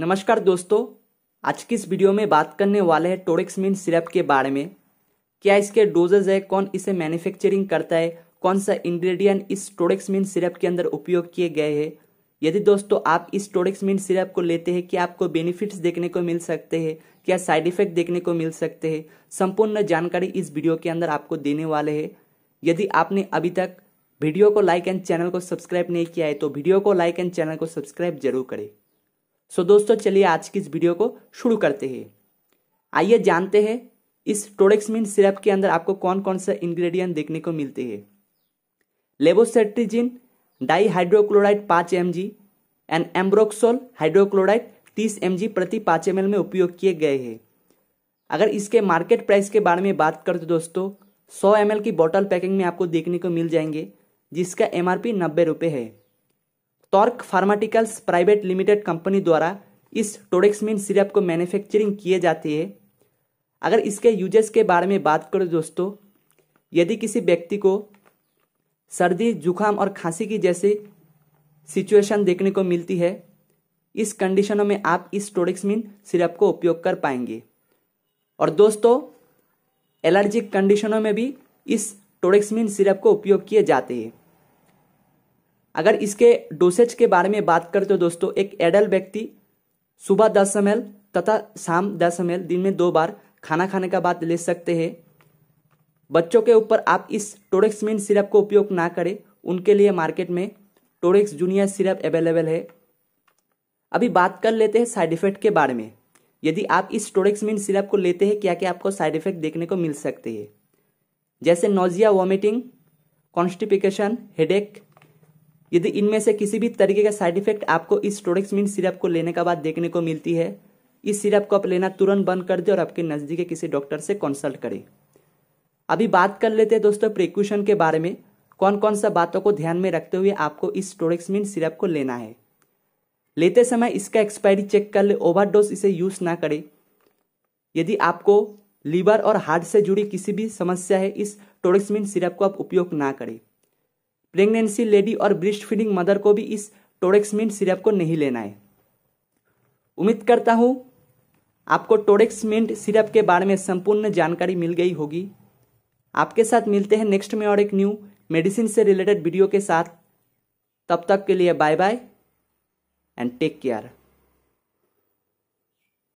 नमस्कार दोस्तों आज की इस वीडियो में बात करने वाले हैं टोरेक्समिन सिरप के बारे में क्या इसके डोजेज है कौन इसे मैन्युफैक्चरिंग करता है कौन सा इंग्रेडिएंट इस टोरेक्समिन सिरप के अंदर उपयोग किए गए हैं यदि दोस्तों आप इस टोरेक्समिन सिरप को लेते हैं क्या आपको बेनिफिट्स देखने को मिल सकते हैं क्या साइड इफेक्ट देखने को मिल सकते हैं संपूर्ण जानकारी इस वीडियो के अंदर आपको देने वाले है यदि आपने अभी तक वीडियो को लाइक एंड चैनल को सब्सक्राइब नहीं किया है तो वीडियो को लाइक एंड चैनल को सब्सक्राइब जरूर करें सो दोस्तों चलिए आज की इस वीडियो को शुरू करते हैं आइए जानते हैं इस टोडेक्समिन सिरप के अंदर आपको कौन कौन सा इंग्रेडिएंट देखने को मिलते हैं लेबोसेट्रीजिन डाईहाइड्रोक्लोराइड पाँच M G and ambroxol hydrochloride तीस एम जी प्रति पाँच एम में उपयोग किए गए हैं अगर इसके मार्केट प्राइस के बारे में बात करते तो दोस्तों सौ एम की बॉटल पैकिंग में आपको देखने को मिल जाएंगे जिसका एम आर पी नब्बे रुपये है torque pharmaceuticals private limited company द्वारा इस टोडेक्समिन सिरप को मैन्युफैक्चरिंग किए जाते हैं अगर इसके यूजेस के बारे में बात करो दोस्तों यदि किसी व्यक्ति को सर्दी जुखाम और खांसी की जैसी सिचुएशन देखने को मिलती है इस कंडीशनों में आप इस टोडेक्समिन सिरप को उपयोग कर पाएंगे और दोस्तों एलर्जिक कंडीशनों में भी इस टोडेक्समिन सिरप को उपयोग किए जाते हैं अगर इसके डोसेज के बारे में बात करते हो दोस्तों एक एडल व्यक्ति सुबह दस एम तथा शाम दस एम दिन में दो बार खाना खाने का बाद ले सकते हैं बच्चों के ऊपर आप इस टोरेक्समिन सिरप का उपयोग ना करें उनके लिए मार्केट में टोरेक्स जूनियर सिरप अवेलेबल है अभी बात कर लेते हैं साइड इफेक्ट के बारे में यदि आप इस टोरेक्समिन सिरप को लेते हैं क्या क्या आपको साइड इफेक्ट देखने को मिल सकते हैं जैसे नोजिया वॉमिटिंग कॉन्स्टिपिकेशन हेडेक यदि इनमें से किसी भी तरीके का साइड इफेक्ट आपको इस टोडेक्समिन सिरप को लेने के बाद देखने को मिलती है इस सिरप को आप लेना तुरंत बंद कर दें और आपके नज़दीक के किसी डॉक्टर से कंसल्ट करें अभी बात कर लेते हैं दोस्तों प्रिक्यूशन के बारे में कौन कौन सा बातों को ध्यान में रखते हुए आपको इस टोडेक्समिन सिरप को लेना है लेते समय इसका एक्सपायरी चेक कर ले ओवरडोज इसे यूज़ ना करें यदि आपको लीवर और हार्ट से जुड़ी किसी भी समस्या है इस टोरिक्समिन सिरप को आप उपयोग ना करें प्रेगनेंसी लेडी और ब्रिस्ट फीडिंग मदर को भी इस टोडेक्समिन सिरप को नहीं लेना है उम्मीद करता हूँ आपको मिंट सिरप के बारे में संपूर्ण जानकारी मिल गई होगी आपके साथ मिलते हैं नेक्स्ट में और एक न्यू मेडिसिन से रिलेटेड वीडियो के साथ तब तक के लिए bye bye and take care